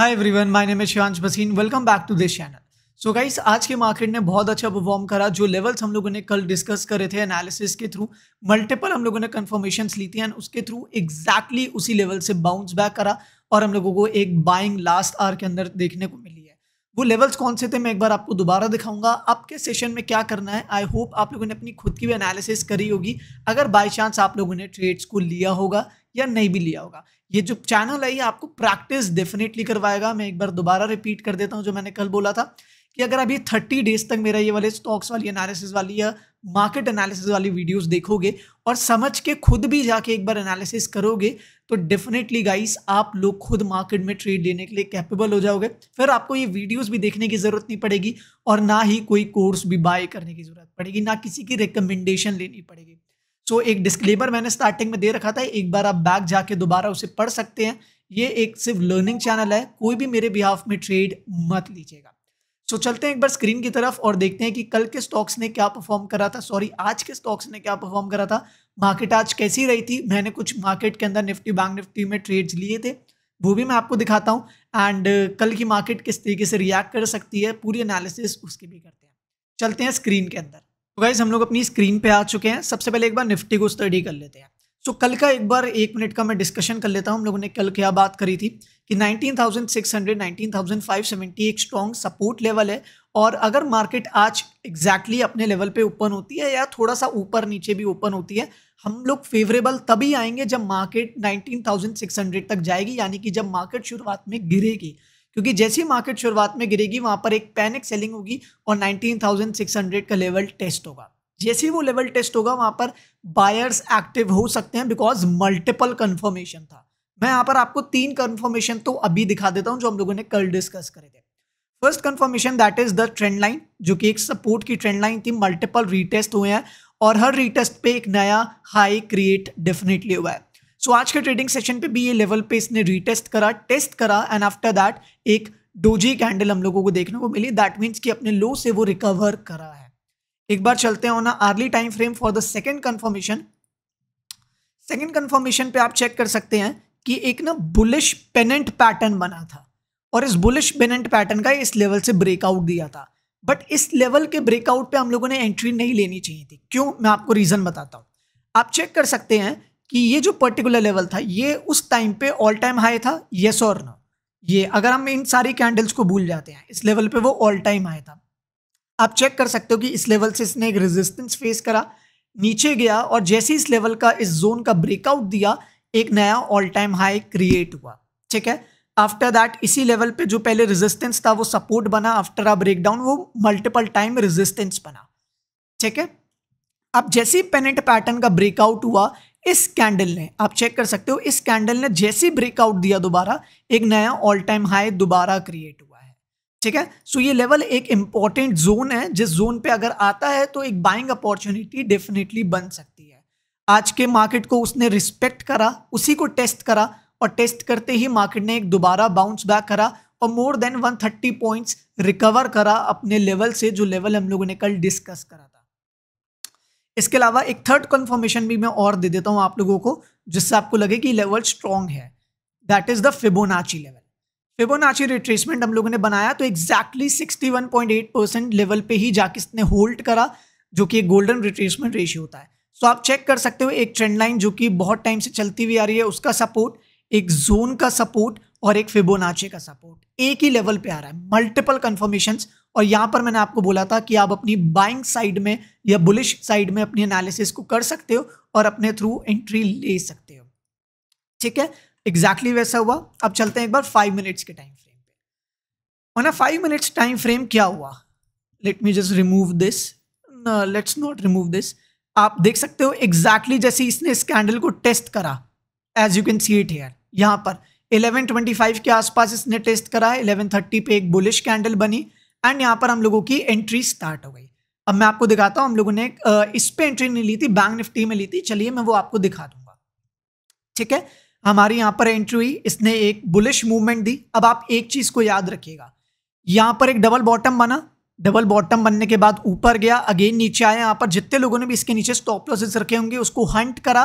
hi everyone my name Shivansh बसीन welcome back to this channel so guys आज के market ने बहुत अच्छा परफॉर्म करा जो लेवल्स हम लोगों ने कल डिस्कस करे थे एनालिसिस के थ्रू मल्टीपल हम लोगों ने कन्फर्मेशन ली थी एंड उसके थ्रू एग्जैक्टली exactly उसी लेवल से बाउंस बैक करा और हम लोगों को एक बाइंग लास्ट आर के अंदर देखने को मिली है वो लेवल्स कौन से थे मैं एक बार आपको दोबारा दिखाऊंगा आपके सेशन में क्या करना है आई होप आप लोगों ने अपनी खुद की भी एनालिसिस करी होगी अगर बाई चांस आप लोगों ने ट्रेड्स को लिया होगा या नहीं भी लिया होगा ये जो चैनल है ये आपको प्रैक्टिस डेफिनेटली करवाएगा मैं एक बार दोबारा रिपीट कर देता हूँ जो मैंने कल बोला था कि अगर अभी थर्टी डेज तक मेरा ये वाले स्टॉक्स वाली एनालिसिस वाली या मार्केट एनालिसिस वाली वीडियोस देखोगे और समझ के खुद भी जाके एक बार एनालिसिस करोगे तो डेफिनेटली गाइस आप लोग खुद मार्केट में ट्रेड लेने के लिए कैपेबल हो जाओगे फिर आपको ये वीडियोस भी देखने की ज़रूरत नहीं पड़ेगी और ना ही कोई कोर्स भी बाय करने की ज़रूरत पड़ेगी ना किसी की रिकमेंडेशन लेनी पड़ेगी सो एक डिस्क्लेमर मैंने स्टार्टिंग में दे रखा था एक बार आप बैक जाके दोबारा उसे पढ़ सकते हैं ये एक सिर्फ लर्निंग चैनल है कोई भी मेरे बिहाफ में ट्रेड मत लीजिएगा सो चलते हैं एक बार स्क्रीन की तरफ और देखते हैं कि कल के स्टॉक्स ने क्या परफॉर्म करा था सॉरी आज के स्टॉक्स ने क्या परफॉर्म करा था मार्केट आज कैसी रही थी मैंने कुछ मार्केट के अंदर निफ्टी बैंक निफ्टी में ट्रेड्स लिए थे वो भी मैं आपको दिखाता हूँ एंड कल की मार्केट किस तरीके से रिएक्ट कर सकती है पूरी एनालिसिस उसकी भी करते हैं चलते हैं स्क्रीन के अंदर तो गाइज हम लोग अपनी स्क्रीन पे आ चुके हैं सबसे पहले एक बार निफ्टी को स्टडी कर लेते हैं सो so, कल का एक बार एक मिनट का मैं डिस्कशन कर लेता हूँ हम लोगों ने कल क्या बात करी थी कि 19,600 19,570 एक स्ट्रॉन्ग सपोर्ट लेवल है और अगर मार्केट आज एग्जैक्टली exactly अपने लेवल पे ओपन होती है या थोड़ा सा ऊपर नीचे भी ओपन होती है हम लोग फेवरेबल तभी आएंगे जब मार्केट 19,600 तक जाएगी यानी कि जब मार्केट शुरुआत में गिरेगी क्योंकि जैसे ही मार्केट शुरुआत में गिरेगी वहां पर एक पैनिक सेलिंग होगी और 19,600 का लेवल टेस्ट होगा जैसे ही वो लेवल टेस्ट होगा वहां पर बायर्स एक्टिव हो सकते हैं बिकॉज मल्टीपल कन्फर्मेशन था मैं यहाँ पर आपको तीन कन्फर्मेशन तो अभी दिखा देता हूँ जो हम लोगों ने कल डिस्कस करे थे first confirmation that is the trend line जो कि एक सपोर्ट की ट्रेंड लाइन थी मल्टीपल रीटेस्ट हुए हैं और हर रीटेस्ट पे एक नया हाई क्रिएट डेफिनेटली हुआ है सो आज के ट्रेडिंग सेशन पे भी ये लेवल पे इसने रीटेस्ट करा टेस्ट करा एंड आफ्टर दैट एक डोजी कैंडल हम लोगों को देखने को मिली दैट मीन्स कि अपने लो से वो रिकवर करा है एक बार चलते हैं ना early time frame for the second confirmation second confirmation पे आप चेक कर सकते हैं कि एक ना बुलिश पेनेंट पैटर्न बना था और इस बुलिश पेनेंट पैटर्न का इस लेवल से ब्रेकआउट दिया था बट इस लेवल के ब्रेकआउट पे हम लोगों ने एंट्री नहीं लेनी चाहिए थी क्यों मैं आपको रीज़न बताता हूँ आप चेक कर सकते हैं कि ये जो पर्टिकुलर लेवल था ये उस टाइम पे ऑल टाइम हाई था येस और नो ये अगर हम इन सारी कैंडल्स को भूल जाते हैं इस लेवल पे वो ऑल टाइम हाई था आप चेक कर सकते हो कि इस लेवल से इसने एक रेजिस्टेंस फेस करा नीचे गया और जैसे ही इस लेवल का इस जोन का ब्रेकआउट दिया एक नया ऑल टाइम हाई क्रिएट हुआ ठीक है आफ्टर दैट इसी लेवल पे जो पहले रेजिस्टेंस था वो सपोर्ट बना आफ्टर आ ब्रेकडाउन वो मल्टीपल टाइम रेजिस्टेंस बना ठीक है अब जैसे ही पेनेंट पैटर्न का ब्रेकआउट हुआ इस कैंडल ने आप चेक कर सकते हो इस कैंडल ने जैसे ब्रेकआउट दिया दोबारा एक नया ऑल टाइम हाई दोबारा क्रिएट हुआ है ठीक है सो ये लेवल एक इंपॉर्टेंट जोन है जिस जोन पे अगर आता है तो एक बाइंग अपॉर्चुनिटी डेफिनेटली बन सकती है आज के मार्केट को उसने रिस्पेक्ट करा उसी को टेस्ट करा और टेस्ट करते ही मार्केट ने एक दोबारा बाउंस बैक करा और more than one points recover करा अपने लेवल से जो लेवल हम लोगों ने कल डिस्कस करा इसके अलावा एक थर्ड कन्फर्मेशन भी मैं और दे देता हूँ आप लोगों को जिससे आपको लगे कि लेवल स्ट्रॉन्ग है that is the Fibonacci level Fibonacci retracement हम लोगों ने बनाया तो exactly sixty one point eight percent level पे ही जाके इसने होल्ड करा जो कि एक गोल्डन रिट्रेसमेंट रेशियो होता है सो so आप चेक कर सकते हो एक ट्रेंड लाइन जो कि बहुत टाइम से चलती हुई आ रही है उसका सपोर्ट एक जोन का सपोर्ट और एक फिबोनाची का सपोर्ट एक ही लेवल पे आ रहा है मल्टीपल कन्फर्मेशन और यहां पर मैंने आपको बोला था कि आप अपनी बाइंग साइड में या बुलिश साइड में अपनी एनालिसिस को कर सकते हो और अपने थ्रू एंट्री ले सकते हो ठीक है एग्जैक्टली exactly वैसा हुआ अब चलते हैं एक बार फाइव मिनट्स के टाइम फ्रेम पे ना फाइव मिनट्स टाइम फ्रेम क्या हुआ let me just remove this let's not remove this आप देख सकते हो एग्जैक्टली exactly जैसे इसने स्कैंडल को टेस्ट करा as you can see it here यहाँ पर 1125 के आसपास इसने टेस्ट करा 1130 पे एक बुलिश कैंडल बनी एंड यहाँ पर हम लोगों की एंट्री स्टार्ट हो गई अब मैं आपको दिखाता हूँ हम लोगों ने इस पे एंट्री नहीं ली थी बैंक निफ्टी में ली थी चलिए मैं वो आपको दिखा दूंगा ठीक है हमारी यहाँ पर एंट्री हुई इसने एक बुलिश मूवमेंट दी अब आप एक चीज़ को याद रखिएगा यहाँ पर एक डबल बॉटम बना डबल बॉटम बनने के बाद ऊपर गया अगेन नीचे आया यहाँ पर जितने लोगों ने भी इसके नीचे स्टॉप लॉसेस रखे होंगे उसको हंट करा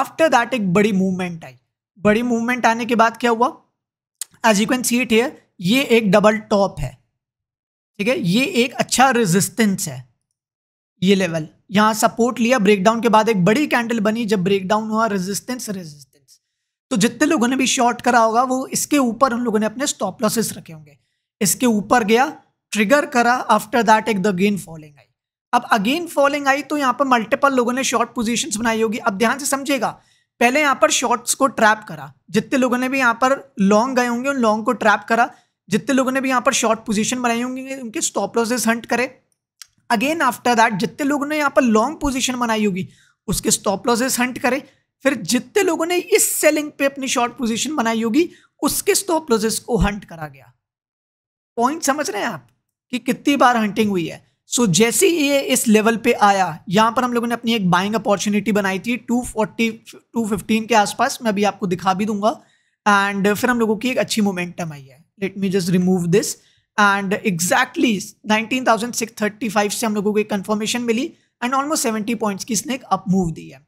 आफ्टर दैट एक बड़ी मूवमेंट आई बड़ी मूवमेंट आने के बाद क्या हुआ as you can see it here ये एक डबल टॉप है ठीक है ये एक अच्छा रेजिस्टेंस है ये लेवल यहां सपोर्ट लिया ब्रेकडाउन के बाद एक बड़ी कैंडल बनी जब ब्रेकडाउन हुआ रेजिस्टेंस रेजिस्टेंस तो जितने लोगों ने भी शॉर्ट करा होगा वो इसके ऊपर हम लोगों ने अपने स्टॉप लॉसेस रखे होंगे इसके ऊपर गया ट्रिगर करा आफ्टर दैट एक द अगेन फॉलिंग आई अब अगेन फॉलिंग आई तो यहां पर मल्टीपल लोगों ने शॉर्ट पोजिशन बनाई होगी अब ध्यान से समझेगा पहले यहां पर शॉर्ट्स को ट्रैप करा जितने लोगों ने भी यहां पर लॉन्ग गए होंगे उन लॉन्ग को ट्रैप करा जितने लोगों ने भी यहाँ पर शॉर्ट पोजीशन बनाई होंगी उनके स्टॉप लॉसेस हंट करें अगेन आफ्टर दैट जितने लोगों ने यहाँ पर लॉन्ग पोजीशन बनाई होगी उसके स्टॉप लॉसेस हंट करें फिर जितने लोगों ने इस सेलिंग पे अपनी शॉर्ट पोजीशन बनाई होगी उसके स्टॉप लॉसेस को हंट करा गया पॉइंट समझ रहे हैं आप कि कितनी बार हंटिंग हुई है सो so, जैसे ही ये इस लेवल पे आया यहाँ पर हम लोगों ने अपनी एक बाइंग अपॉर्चुनिटी बनाई थी 240 215 के आसपास मैं अभी आपको दिखा भी दूंगा एंड फिर हम लोगों की एक अच्छी मोमेंटम आई है let me just remove this and exactly nineteen five से हम लोगों को एक कन्फर्मेशन मिली एंड ऑलमोस्ट सेवेंटी पॉइंट्स की इसने एक अप मूव दी है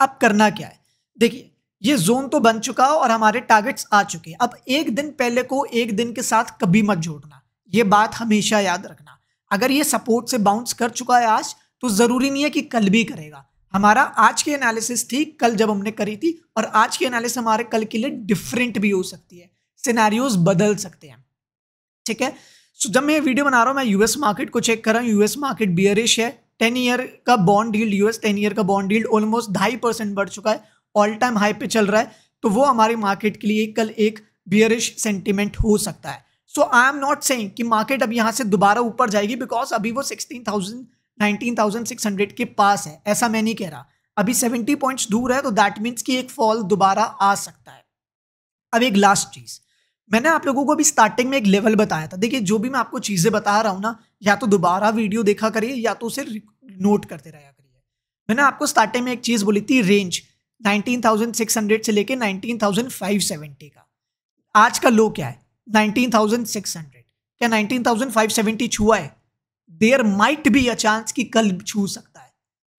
अब करना क्या है देखिए ये जोन तो बन चुका है और हमारे टारगेट्स आ चुके हैं अब एक दिन पहले को एक दिन के साथ कभी मत जोड़ना ये बात हमेशा याद रखना अगर ये सपोर्ट से बाउंस कर चुका है आज तो ज़रूरी नहीं है कि कल भी करेगा हमारा आज की एनालिसिस थी कल जब हमने करी थी और आज की एनालिसिस हमारे कल के लिए डिफरेंट भी हो सकती है सिनेरियोज बदल सकते हैं ठीक है सो so, जब मैं ये वीडियो बना रहा हूँ मैं यूएस मार्केट को चेक कर रहा हूँ यूएस मार्केट बियरिश है टेन ईयर का bond yield US ten year का बॉन्ड डील्ड ऑलमोस्ट ढाई परसेंट बढ़ चुका है ऑल टाइम हाई पे चल रहा है तो वो हमारी मार्केट के लिए कल एक बियरिश सेंटिमेंट हो सकता है so I am not saying कि मार्केट अब यहाँ से दोबारा ऊपर जाएगी बिकॉज अभी वो sixteen thousand nineteen thousand six hundred के पास है ऐसा मैं नहीं कह रहा अभी सेवेंटी पॉइंट्स दूर है तो दैट मीन्स कि एक फॉल दोबारा आ सकता है अब एक लास्ट चीज़ मैंने आप लोगों को अभी स्टार्टिंग में एक लेवल बताया था देखिए जो भी मैं आपको चीज़ें बता रहा हूँ ना या तो दोबारा वीडियो देखा करिए या तो उसे नोट करते रहा करिए मैंने आपको स्टार्टिंग में एक चीज़ बोली थी रेंज 19,600 से लेके 19,570 का आज का लो क्या है 19,600 क्या 19,570 छुआ है there might be a chance कि कल छू सकता है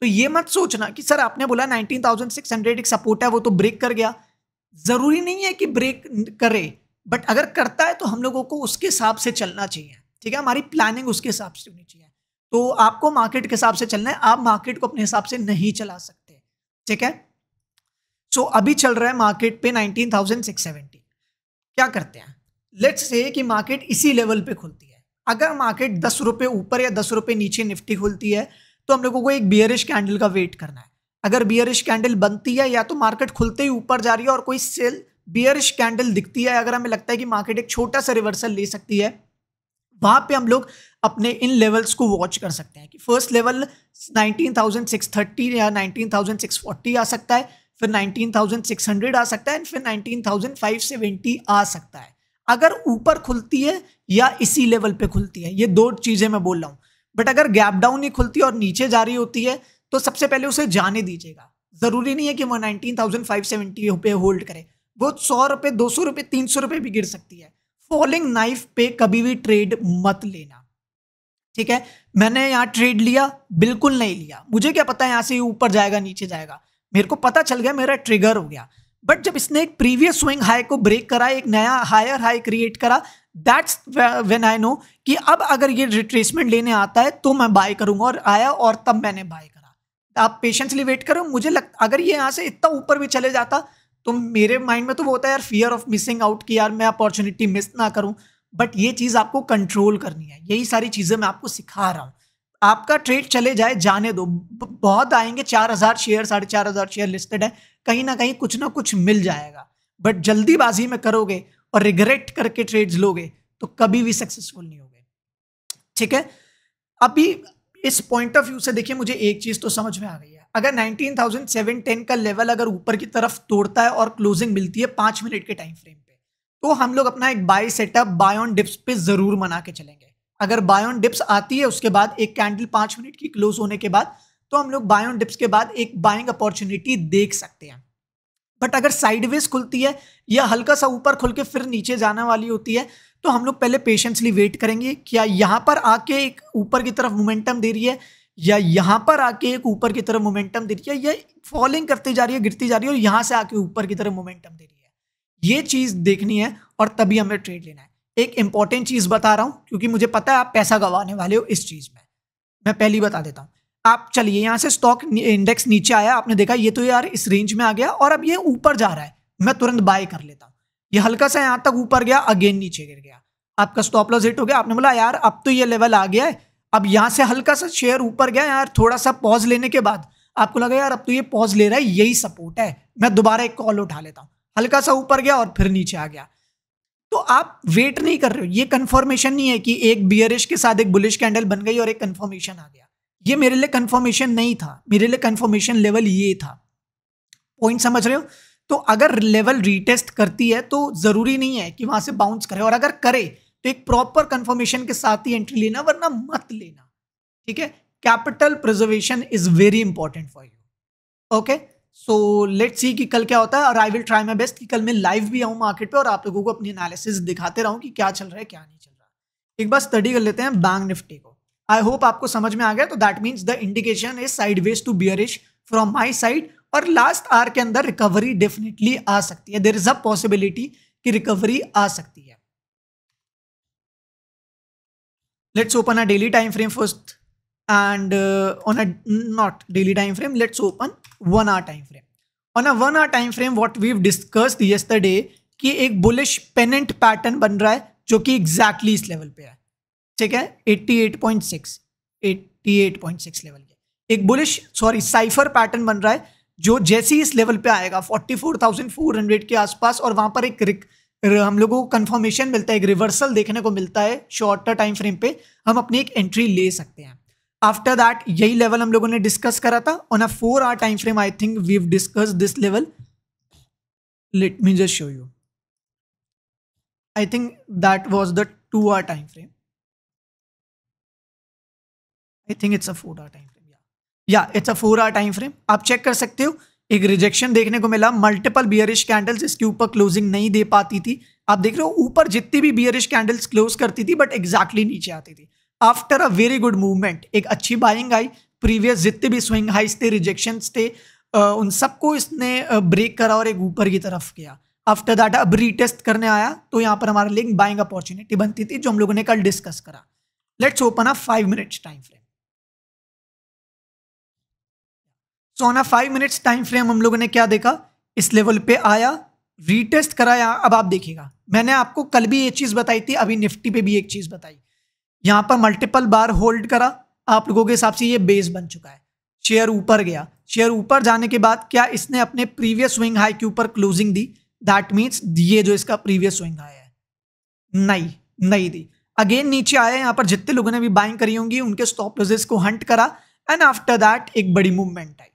तो ये मत सोचना कि सर आपने बोला 19,600 एक सपोर्ट है वो तो ब्रेक कर गया ज़रूरी नहीं है कि ब्रेक करे बट अगर करता है तो हम लोगों को उसके हिसाब से चलना चाहिए ठीक है हमारी प्लानिंग उसके हिसाब से होनी चाहिए तो आपको मार्केट के हिसाब से चलना है आप मार्केट को अपने हिसाब से नहीं चला सकते ठीक है सो so, अभी चल रहा है मार्केट पे 19,670 क्या करते हैं लेट्स से कि मार्केट इसी लेवल पे खुलती है अगर मार्केट दस रुपये ऊपर या दस रुपये नीचे निफ्टी खुलती है तो हम लोगों को एक बियरिश कैंडल का वेट करना है अगर बियरिश कैंडल बनती है या तो मार्केट खुलते ही ऊपर जा रही है और कोई सेल बियरिश कैंडल दिखती है अगर हमें लगता है कि मार्केट एक छोटा सा रिवर्सल ले सकती है वहाँ पे हम लोग अपने इन लेवल्स को वॉच कर सकते हैं कि फर्स्ट लेवल 19,630 या 19,640 आ सकता है फिर 19,600 आ सकता है एंड फिर 19,570 आ सकता है अगर ऊपर खुलती है या इसी लेवल पे खुलती है ये दो चीज़ें मैं बोल रहा हूँ बट अगर गैप डाउन ही खुलती है और नीचे जा रही होती है तो सबसे पहले उसे जाने दीजिएगा ज़रूरी नहीं है कि वो 19,570 पे होल्ड करे वो सौ रुपये दो सौ रुपये तीन सौ रुपये भी गिर सकती है फॉलिंग नाइफ पे कभी भी ट्रेड मत लेना ठीक है मैंने यहाँ ट्रेड लिया बिल्कुल नहीं लिया मुझे क्या पता है यहाँ से ऊपर जाएगा नीचे जाएगा मेरे को पता चल गया मेरा ट्रिगर हो गया बट जब इसने एक प्रीवियस स्विंग हाई को ब्रेक करा एक नया हायर हाई क्रिएट करा दैट्स वेन आई नो कि अब अगर ये रिट्रेसमेंट लेने आता है तो मैं बाय करूंगा और आया और तब मैंने बाय करा आप पेशेंसली वेट करो मुझे लग अगर ये यहाँ से इतना ऊपर भी चले जाता तो मेरे माइंड में तो वो होता है यार फियर ऑफ मिसिंग आउट कि यार मैं अपॉर्चुनिटी मिस ना करूं बट ये चीज़ आपको कंट्रोल करनी है यही सारी चीज़ें मैं आपको सिखा रहा हूँ आपका ट्रेड चले जाए जाने दो बहुत आएंगे चार हज़ार शेयर साढ़े चार हज़ार शेयर लिस्टेड है कहीं ना कहीं कुछ ना कुछ मिल जाएगा बट जल्दीबाजी में करोगे और रिग्रेट करके ट्रेड्स लोगे तो कभी भी सक्सेसफुल नहीं होगे ठीक है अभी इस पॉइंट ऑफ व्यू से देखिए मुझे एक चीज़ तो समझ में आ गई है अगर 19,710 का लेवल अगर ऊपर की तरफ तोड़ता है और क्लोजिंग मिलती है पांच मिनट के टाइम फ्रेम पे तो हम लोग अपना एक buy setup buy on dips पे ज़रूर मना के चलेंगे अगर बाय ऑन डिप्स आती है उसके बाद एक कैंडल पांच मिनट की क्लोज होने के बाद तो हम लोग बाय ऑन डिप्स के बाद एक बाइंग अपॉर्चुनिटी देख सकते हैं बट अगर साइडवेज खुलती है या हल्का सा ऊपर खुल के फिर नीचे जाने वाली होती है तो हम लोग पहले पेशेंसली वेट करेंगे क्या यहाँ पर आके एक ऊपर की तरफ मोमेंटम दे रही है या यहाँ पर आके एक ऊपर की तरफ मोमेंटम दे रही है या फॉलिंग करती जा रही है गिरती जा रही है और यहाँ से आके ऊपर की तरफ मोमेंटम दे रही है ये चीज़ देखनी है और तभी हमें ट्रेड लेना है एक इंपॉर्टेंट चीज़ बता रहा हूँ क्योंकि मुझे पता है आप पैसा गंवाने वाले हो इस चीज़ में मैं पहली बता देता हूँ आप चलिए यहाँ से स्टॉक इंडेक्स नीचे आया आपने देखा ये तो यार इस रेंज में आ गया और अब ये ऊपर जा रहा है मैं तुरंत बाय कर लेता हूँ ये हल्का सा यहाँ तक ऊपर गया अगेन नीचे गिर गया आपका स्टॉप लॉस हिट हो गया आपने बोला यार अब तो ये लेवल आ गया है अब यहाँ से हल्का सा शेयर ऊपर गया यार थोड़ा सा पॉज लेने के बाद आपको लगा यार अब तो ये पॉज ले रहा है यही सपोर्ट है मैं दोबारा एक कॉल उठा लेता हूँ हल्का सा ऊपर गया और फिर नीचे आ गया तो आप वेट नहीं कर रहे हो ये कंफर्मेशन नहीं है कि एक बियरिश के साथ एक बुलिश कैंडल बन गई और एक कंफर्मेशन आ गया ये मेरे लिए कंफर्मेशन नहीं था मेरे लिए कंफर्मेशन लेवल ये था पॉइंट समझ रहे हो तो अगर लेवल रीटेस्ट करती है तो ज़रूरी नहीं है कि वहाँ से बाउंस करे और अगर करे तो एक प्रॉपर कंफर्मेशन के साथ ही एंट्री लेना वरना मत लेना ठीक है capital preservation is very important for you okay so let's see कि कल क्या होता है और I will try my best कि कल मैं लाइव भी आऊँ मार्केट पे और आप लोगों को अपनी एनालिसिस दिखाते रहूँ कि क्या चल रहा है क्या नहीं चल रहा एक बार स्टडी कर लेते हैं बैंक निफ्टी को आई होप आपको समझ में आ गया तो that means the indication is sideways to bearish from my side और लास्ट आर के अंदर रिकवरी डेफिनेटली आ सकती है देर इज अ पॉसिबिलिटी कि रिकवरी आ सकती है let's open a daily time frame first and uh, on a not daily time frame let's open one hour time frame on a one hour time frame what we've discussed yesterday कि एक bullish pennant pattern बन रहा है जो कि exactly exactly इस level पे है ठीक है 88.6 88.6 लेवल के एक बुलिश सॉरी साइफर पैटर्न बन रहा है जो जैसे ही इस लेवल पे आएगा 44,400 के आसपास और वहां पर एक रिक हम लोगों को कन्फर्मेशन मिलता है एक रिवर्सल देखने को मिलता है शॉर्टर टाइम फ्रेम पे हम अपनी एक एंट्री ले सकते हैं आफ्टर दैट यही लेवल हम लोगों ने डिस्कस करा था on a four hour time frame I think we discuss this level let me just show you I think that was the two hour time frame I think it's a four hour time frame या it's a four hour time frame आप check कर सकते हो एक rejection देखने को मिला multiple bearish candles इसके ऊपर क्लोजिंग नहीं दे पाती थी आप देख रहे हो ऊपर जितनी भी बियरिश कैंडल्स क्लोज करती थी बट एग्जैक्टली exactly नीचे आती थी after a very good movement एक अच्छी बाइंग आई प्रीवियस जितने भी स्विंग हाइस थे रिजेक्शन थे उन सबको इसने ब्रेक करा और एक ऊपर की तरफ किया आफ्टर दैट अब रीटेस्ट करने आया तो यहाँ पर हमारे लिए बाइंग अपॉर्चुनिटी बनती थी जो हम लोगों ने कल डिस्कस करा let's open a five minutes time frame so on a five minutes time frame हम लोगों ने क्या देखा इस लेवल पे आया रीटेस्ट कराया अब आप देखिएगा मैंने आपको कल भी ये चीज़ बताई थी अभी निफ्टी पे भी एक चीज़ बताई यहाँ पर मल्टीपल बार होल्ड करा आप लोगों के हिसाब से ये बेस बन चुका है शेयर ऊपर गया शेयर ऊपर जाने के बाद क्या इसने अपने प्रीवियस स्विंग हाई के ऊपर क्लोजिंग दी दैट मीन्स ये जो इसका प्रीवियस स्विंग हाई है नहीं नहीं दी अगेन नीचे आया यहाँ पर जितने लोगों ने भी बाइंग करी होंगी उनके स्टॉप लॉसेस को हंट करा एंड आफ्टर दैट एक बड़ी मूवमेंट आई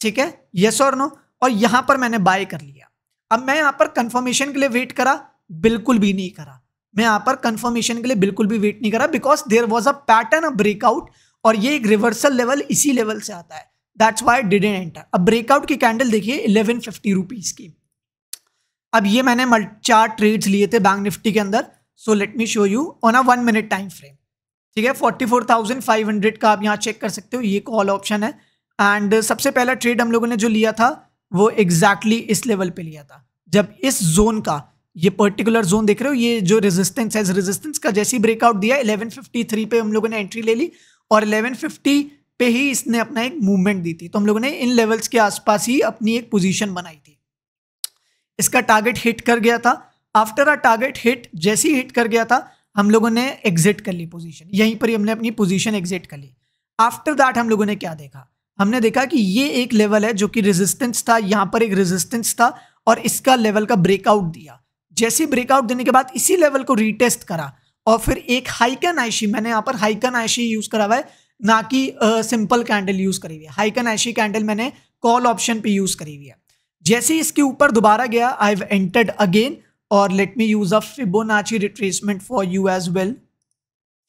ठीक है यस और नो और यहां पर मैंने बाय कर लिया अब मैं यहां पर कंफर्मेशन के लिए वेट करा बिल्कुल भी नहीं करा मैं यहां पर कंफर्मेशन के लिए बिल्कुल भी वेट नहीं करा because there was a pattern a breakout और ये एक रिवर्सल लेवल इसी लेवल से आता है दैट्स वाई एन एंटर अब ब्रेकआउट की कैंडल देखिए इलेवन फिफ्टी रुपीज़ की अब ये मैंने चार ट्रेड्स लिए थे बैंक निफ्टी के अंदर so let me show you on a one minute time frame ठीक है forty four thousand five hundred का आप यहाँ चेक कर सकते हो ये कॉल ऑप्शन है एंड uh, सबसे पहला ट्रेड हम लोगों ने जो लिया था वो एग्जैक्टली exactly इस लेवल पे लिया था जब इस जोन का ये पर्टिकुलर जोन देख रहे हो ये जो रेजिस्टेंस है रेजिस्टेंस का जैसे ही ब्रेकआउट दिया 1153 पे हम लोगों ने एंट्री ले ली और 1150 पे ही इसने अपना एक मूवमेंट दी थी तो हम लोगों ने इन लेवल्स के आसपास ही अपनी एक पोजीशन बनाई थी इसका टारगेट हिट कर गया था आफ्टर अ टारगेट हिट जैसे ही हिट कर गया था हम लोगों ने एग्जिट कर ली पोजिशन यहीं पर ही हमने अपनी पोजिशन एग्जिट कर ली आफ्टर दैट हम लोगों ने क्या देखा हमने देखा कि ये एक लेवल है जो कि रेजिस्टेंस था यहाँ पर एक रेजिस्टेंस था और इसका लेवल का ब्रेकआउट दिया जैसे ब्रेकआउट देने के बाद इसी लेवल को रीटेस्ट करा और फिर एक हाइकन आयशी मैंने यहाँ पर हाइकन आयशी यूज़ करा हुआ है ना कि सिंपल कैंडल यूज़ करी हुई है हाइकन आयशी कैंडल मैंने कॉल ऑप्शन पर यूज़ करी हुई है जैसे इसके ऊपर दोबारा गया आई हैव एंटर्ड अगेन और let me use a Fibonacci retracement for you as well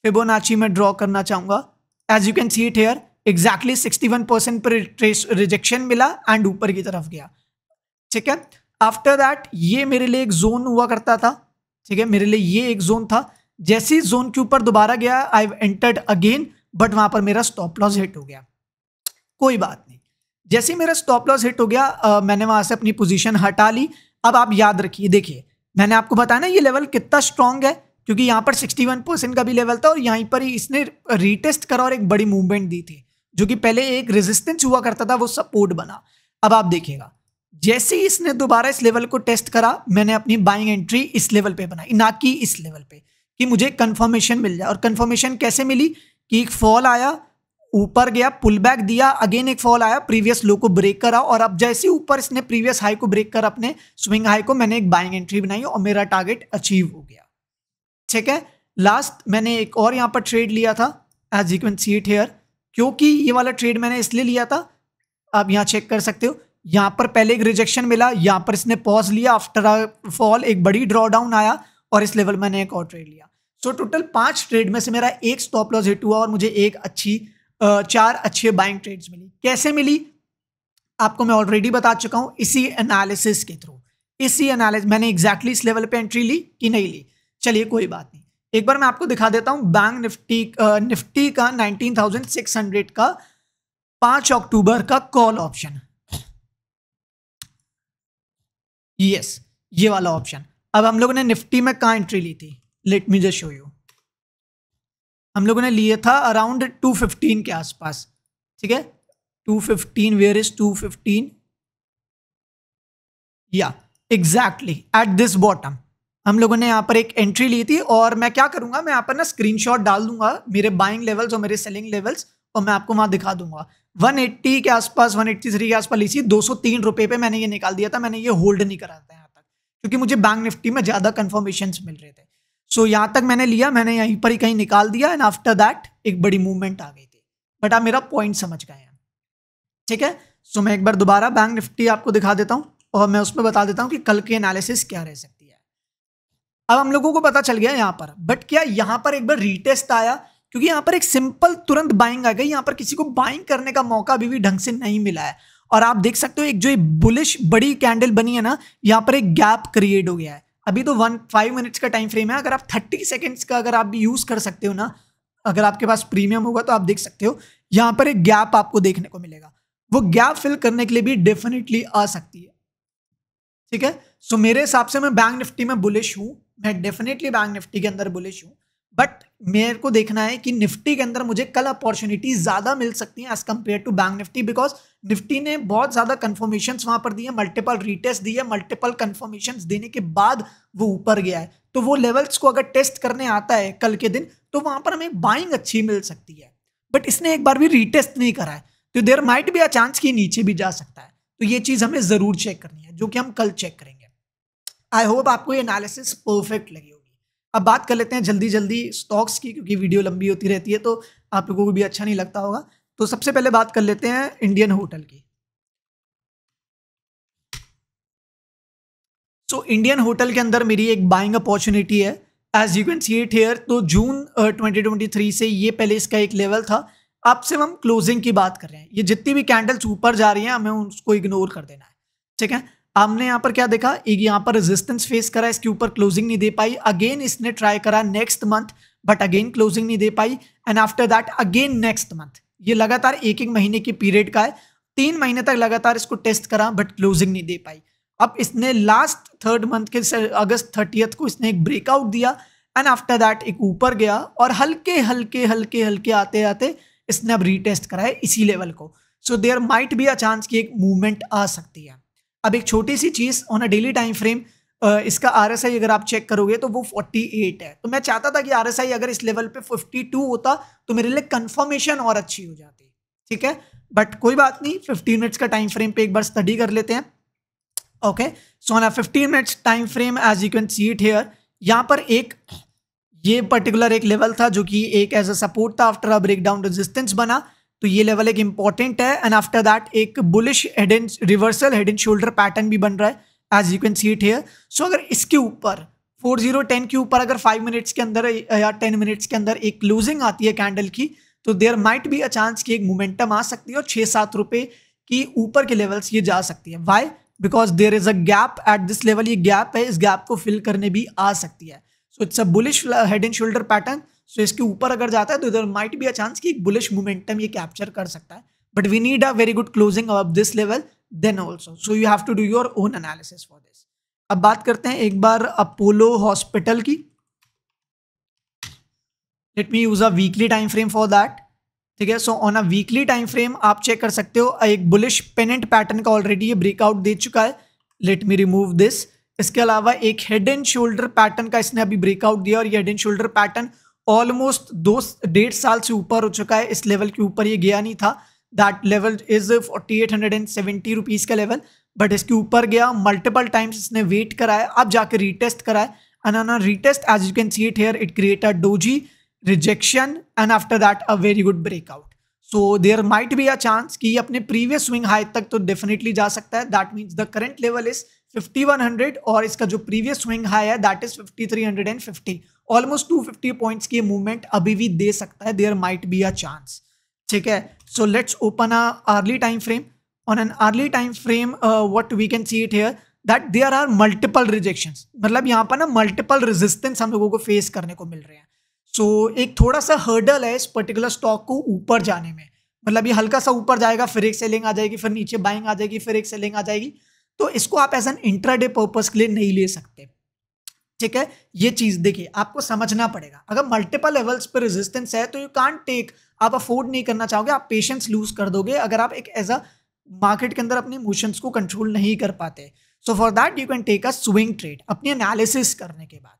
Fibonacci मैं ड्रॉ करना चाहूँगा as you can see it here exactly sixty one percent पर रिजेक्शन मिला एंड ऊपर की तरफ गया ठीक है आफ्टर दैट ये मेरे लिए एक जोन हुआ करता था ठीक है मेरे लिए ये एक जोन था जैसे ही जोन के ऊपर दोबारा गया आई एंटर्ड अगेन बट वहां पर मेरा स्टॉप लॉस हिट हो गया कोई बात नहीं जैसे मेरा स्टॉप लॉस हिट हो गया आ, मैंने वहां से अपनी पोजीशन हटा ली अब आप याद रखिए देखिए मैंने आपको बताया ना ये लेवल कितना स्ट्रांग है क्योंकि यहाँ पर 61 परसेंट का भी लेवल था और यहीं पर ही इसने रीटेस्ट करा और एक बड़ी मूवमेंट दी थी जो कि पहले एक रेजिस्टेंस हुआ करता था वो सपोर्ट बना अब आप देखिएगा जैसे ही इसने दोबारा इस लेवल को टेस्ट करा मैंने अपनी बाइंग एंट्री इस लेवल पे बनाई ना कि इस लेवल पे कि मुझे कंफर्मेशन मिल जाए और कंफर्मेशन कैसे मिली कि एक फॉल आया ऊपर गया पुल बैक दिया अगेन एक फॉल आया प्रीवियस लो को ब्रेक करा और अब जैसे ऊपर इसने प्रीवियस हाई को ब्रेक कर अपने स्विंग हाई को मैंने एक बाइंग एंट्री बनाई और मेरा टारगेट अचीव हो गया ठीक है लास्ट मैंने एक और यहाँ पर ट्रेड लिया था as you can see it here क्योंकि ये वाला ट्रेड मैंने इसलिए लिया था आप यहाँ चेक कर सकते हो यहाँ पर पहले एक रिजेक्शन मिला यहाँ पर इसने पॉज लिया आफ्टर अ फॉल एक बड़ी ड्रॉडाउन आया और इस लेवल मैंने एक और ट्रेड लिया सो so, टोटल पांच ट्रेड में से मेरा एक स्टॉप लॉस हिट हुआ और मुझे एक अच्छी चार अच्छे बाइंग ट्रेड्स मिली कैसे मिली आपको मैं ऑलरेडी बता चुका हूँ इसी एनालिसिस के थ्रू इसी एनालिस मैंने एग्जैक्टली exactly इस लेवल पर एंट्री ली कि नहीं ली चलिए कोई बात नहीं एक बार मैं आपको दिखा देता हूं बैंक निफ्टी निफ्टी का 19,600 का पांच अक्टूबर का कॉल ऑप्शन यस ये वाला ऑप्शन अब हम लोगों ने निफ्टी में कहा एंट्री ली थी let me just show you हम लोगों ने लिए था अराउंड 215 के आसपास ठीक है 215 वेयर इज टू फिफ्टीन या एग्जैक्टली एट दिस बॉटम हम लोगों ने यहाँ पर एक एंट्री ली थी और मैं क्या करूंगा मैं यहाँ पर ना स्क्रीनशॉट डाल दूंगा मेरे बाइंग लेवल्स और मेरे सेलिंग लेवल्स और मैं आपको वहाँ दिखा दूंगा 180 के आसपास 183 के आसपास ली थी दो रुपये पे मैंने ये निकाल दिया था मैंने ये होल्ड नहीं करा था यहाँ तक क्योंकि मुझे बैंक निफ्टी में ज़्यादा कन्फर्मेशन मिल रहे थे सो so, यहाँ तक मैंने लिया मैंने यहीं पर ही कहीं निकाल दिया एंड आफ्टर दैट एक बड़ी मूवमेंट आ गई थी बट आप मेरा पॉइंट समझ गए हैं ठीक है सो so, मैं एक बार दोबारा बैंक निफ्टी आपको दिखा देता हूँ और मैं उसमें बता देता हूँ कि कल के एनालिसिस क्या रहे सकते अब हम लोगों को पता चल गया यहाँ पर बट क्या यहाँ पर एक बार रीटेस्ट आया क्योंकि यहाँ पर एक सिंपल तुरंत बाइंग आ गई यहाँ पर किसी को बाइंग करने का मौका अभी भी ढंग से नहीं मिला है और आप देख सकते हो एक जो बुलिश बड़ी कैंडल बनी है ना यहाँ पर एक गैप क्रिएट हो गया है अभी तो वन फाइव मिनट्स का टाइम फ्रेम है अगर आप थर्टी सेकेंड्स का अगर आप भी यूज़ कर सकते हो ना अगर आपके पास प्रीमियम होगा तो आप देख सकते हो यहाँ पर एक गैप आपको देखने को मिलेगा वो गैप फिल करने के लिए भी डेफिनेटली आ सकती है ठीक है सो so, मेरे हिसाब से मैं बैंक निफ्टी में बुलिश हूँ मैं डेफिनेटली बैंक निफ्टी के अंदर बुलिश हूँ बट मेरे को देखना है कि निफ्टी के अंदर मुझे कल अपॉर्चुनिटी ज़्यादा मिल सकती हैं as compare to bank Nifty because Nifty ने बहुत ज़्यादा कन्फर्मेशन वहाँ पर दी है मल्टीपल रिटेस्ट दिए मल्टीपल कन्फर्मेशन देने के बाद वो ऊपर गया है तो वो लेवल्स को अगर टेस्ट करने आता है कल के दिन तो वहाँ पर हमें बाइंग अच्छी मिल सकती है बट इसने एक बार भी रीटेस्ट नहीं करा है तो देर माइट भी अ चांस कि नीचे भी जा सकता है तो ये चीज़ हमें ज़रूर चेक करनी है जो कि हम कल चेक करेंगे आई होप आपको ये एनालिसिस परफेक्ट लगी होगी अब बात कर लेते हैं जल्दी जल्दी स्टॉक्स की क्योंकि वीडियो लंबी होती रहती है तो आप लोगों को भी अच्छा नहीं लगता होगा तो सबसे पहले बात कर लेते हैं इंडियन होटल की सो so, इंडियन होटल के अंदर मेरी एक बाइंग अपॉर्चुनिटी है as you can see it here तो जून ट्वेंटी uh, थ्री से ये पहले इसका एक लेवल था अब सिर्फ हम क्लोजिंग की बात कर रहे हैं ये जितनी भी कैंडल्स ऊपर जा रही हैं हमें उसको इग्नोर कर देना है ठीक है हमने यहाँ पर क्या देखा एक यहाँ पर रेजिस्टेंस फेस करा इसके ऊपर क्लोजिंग नहीं दे पाई अगेन इसने ट्राई करा next month but again closing नहीं दे पाई and after that again next month ये लगातार एक एक महीने की पीरियड का है तीन महीने तक लगातार इसको टेस्ट करा बट क्लोजिंग नहीं दे पाई अब इसने लास्ट थर्ड मंथ के अगस्त थर्टियथ को इसने एक ब्रेकआउट दिया एंड आफ्टर दैट एक ऊपर गया और हल्के हल्के हल्के हल्के आते आते आते इसने अब रीटेस्ट करा है इसी लेवल को so there might be a chance कि एक मूवमेंट आ सकती है अब एक छोटी सी चीज़ on a daily time frame इसका आर अगर आप चेक करोगे तो वो 48 है तो मैं चाहता था कि आर अगर इस लेवल पे 52 होता तो मेरे लिए कन्फर्मेशन और अच्छी हो जाती ठीक है बट कोई बात नहीं 15 मिनट्स का टाइम फ्रेम पे एक बार स्टडी कर लेते हैं ओके सो ना fifteen minutes time frame as you can see it here यहाँ पर एक ये पर्टिकुलर एक लेवल था जो कि एक एज अ सपोर्ट था आफ्टर अ ब्रेकडाउन रेजिस्टेंस बना तो ये लेवल एक इंपॉर्टेंट है एंड आफ्टर दैट एक bullish head and reversal head and shoulder pattern भी बन रहा है as you can see it here so अगर इसके ऊपर फोर जीरो टेन के ऊपर अगर फाइव मिनट्स के अंदर या टेन मिनट्स के अंदर एक क्लोजिंग आती है कैंडल की तो देयर माइट भी अ चांस की एक मोमेंटम आ सकती है और छः सात रुपये की ऊपर के लेवल्स ये जा सकती है why because there is a gap at this level ये गैप है इस गैप को फिल करने भी आ सकती है so it's a bullish head and shoulder pattern so इसके ऊपर अगर जाता है तो इधर माइट बी अ चांस कि एक बुलिश मोमेंटम ये कैप्चर कर सकता है but we need a very good closing above this level then also so you have to do your own analysis for this अब बात करते हैं एक बार अपोलो हॉस्पिटल की let me use a weekly time frame for that ठीक है so on a weekly time frame आप चेक कर सकते हो एक बुलिश पेनेंट पैटर्न का ऑलरेडी ये ब्रेकआउट दे चुका है लेट मी रिमूव दिस इसके अलावा एक हेड एंड शोल्डर पैटर्न का इसने अभी ब्रेकआउट दिया और ये head and shoulder pattern almost दो डेढ़ साल से ऊपर हो चुका है इस लेवल के ऊपर ये गया नहीं था that level is forty eight hundred and seventy rupees का लेवल बट इसके ऊपर गया मल्टीपल टाइम्स इसने वेट कराया अब जाके रीटेस्ट कराया and on retest as you can see it here it create a doji rejection and after that a very good breakout so there might be a chance कि अपने previous swing high तक तो definitely जा सकता है that means the current level is 5100 और इसका जो प्रीवियस स्विंग हाई है दैट इज 5350 ऑलमोस्ट 250 पॉइंट्स की मूवमेंट अभी भी दे सकता है there might be a chance ठीक है so let's open a early time frame on an early time frame what we can see it here that there are multiple rejection मतलब यहाँ पर ना मल्टीपल रेजिस्टेंस हम लोगों को फेस करने को मिल रहे हैं सो so, एक थोड़ा सा हर्डल है इस पर्टिकुलर स्टॉक को ऊपर जाने में मतलब ये हल्का सा ऊपर जाएगा फिर एक सेलिंग आ जाएगी फिर नीचे बाइंग आ जाएगी फिर एक सेलिंग आ जाएगी तो इसको आप एज एन इंट्राडे पर्पज के लिए नहीं ले सकते ठीक है ये चीज देखिए आपको समझना पड़ेगा अगर मल्टीपल लेवल्स पर रेजिस्टेंस है तो यू कांट टेक आप अफोर्ड नहीं करना चाहोगे आप पेशेंस लूज कर दोगे अगर आप एक एज अ मार्केट के अंदर अपने इमोशंस को कंट्रोल नहीं कर पाते so for that you can take a swing trade अपनी एनालिसिस करने के बाद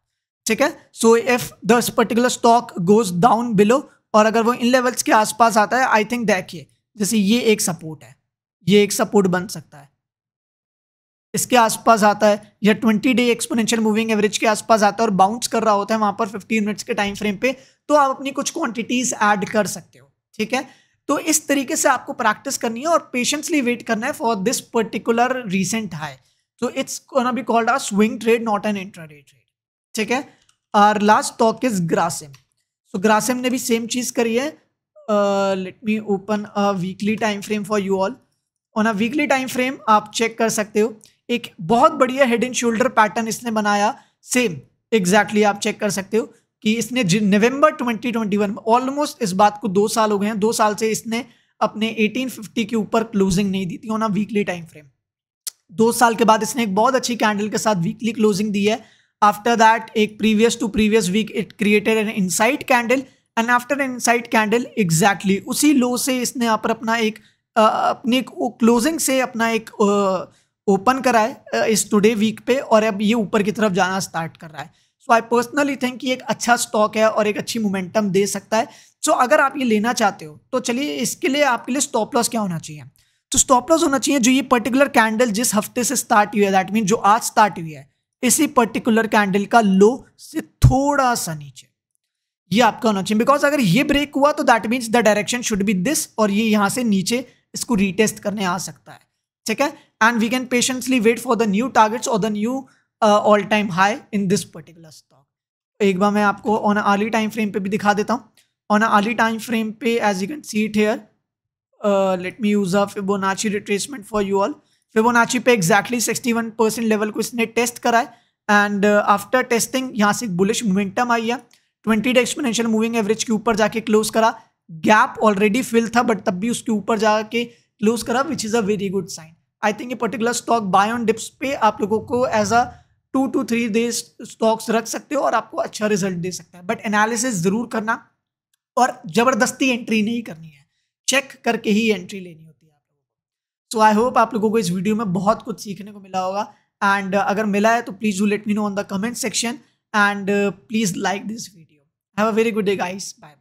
ठीक है so if this particular stock goes down below और अगर वो इन लेवल्स के आसपास आता है आई थिंक देखिए जैसे ये एक सपोर्ट है ये एक सपोर्ट बन सकता है इसके आसपास आता है या twenty day exponential moving average के आसपास आता है और बाउंस कर रहा होता है वहां पर 15 मिनट्स के टाइम फ्रेम पे तो आप अपनी कुछ क्वांटिटीज ऐड कर सकते हो ठीक है तो इस तरीके से आपको प्रैक्टिस करनी है और पेशेंसली वेट करना है for this particular recent high so it's be called called swing trade not an inter trade ठीक है our last talk is Grasim so Grasim ने भी सेम चीज करी है let me open a weekly time frame for you all on a weekly time frame आप check कर सकते हो एक बहुत बढ़िया हेड एंड शोल्डर पैटर्न इसने बनाया सेम एग्जैक्टली exactly आप चेक कर सकते हो कि इसने नवंबर 2021 में ऑलमोस्ट इस बात को दो साल हो गए हैं दो साल से इसने अपने 1850 के ऊपर क्लोजिंग नहीं दी थी ना वीकली टाइम फ्रेम दो साल के बाद इसने एक बहुत अच्छी कैंडल के साथ वीकली क्लोजिंग दी है आफ्टर दैट एक previous to previous week it created an inside candle and after an inside candle exactly उसी लो से इसने यहाँ पर अपना एक आ, अपने क्लोजिंग से अपना एक आ, ओपन करा है इस टुडे वीक पे और अब ये ऊपर की तरफ जाना स्टार्ट कर रहा है सो आई पर्सनली थिंक ये एक अच्छा स्टॉक है और एक अच्छी मोमेंटम दे सकता है सो so, अगर आप ये लेना चाहते हो तो चलिए इसके लिए आपके लिए स्टॉप लॉस क्या होना चाहिए तो स्टॉप लॉस होना चाहिए जो ये पर्टिकुलर कैंडल जिस हफ्ते से स्टार्ट हुई है दैट मीन जो आज स्टार्ट हुई है इसी पर्टिकुलर कैंडल का लो से थोड़ा सा नीचे ये आपका होना चाहिए बिकॉज अगर ये ब्रेक हुआ तो that means the direction should be this और ये यहाँ से नीचे इसको रीटेस्ट करने आ सकता है ठीक है and we can patiently wait for the new targets or the new uh, all time high in this particular stock एक बार मैं आपको ऑन अर्ली टाइम फ्रेम पे भी दिखा देता हूँ ऑन अर्ली टाइम फ्रेम पे as you can see it here let me use a Fibonacci retracement for you all Fibonacci पे exactly sixty one percent level को इसने टेस्ट करा है एंड आफ्टर टेस्टिंग यहाँ से एक बुलिश मोमेंटम आई है twenty day exponential moving average के ऊपर जाके क्लोज करा गैप ऑलरेडी फिल था बट तब भी उसके ऊपर जाके क्लोज करा which is a very good sign I think ये particular stock buy on dips पे आप लोगों को as a two to three days stocks रख सकते हो और आपको अच्छा रिजल्ट दे सकता है बट एनालिसिस ज़रूर करना और ज़बरदस्ती एंट्री नहीं करनी है चेक करके ही एंट्री लेनी होती है आप लोगों को सो आई होप आप लोगों को इस वीडियो में बहुत कुछ सीखने को मिला होगा एंड uh, अगर मिला है तो please do let me know on the comment section and please like this video have a very good day guys bye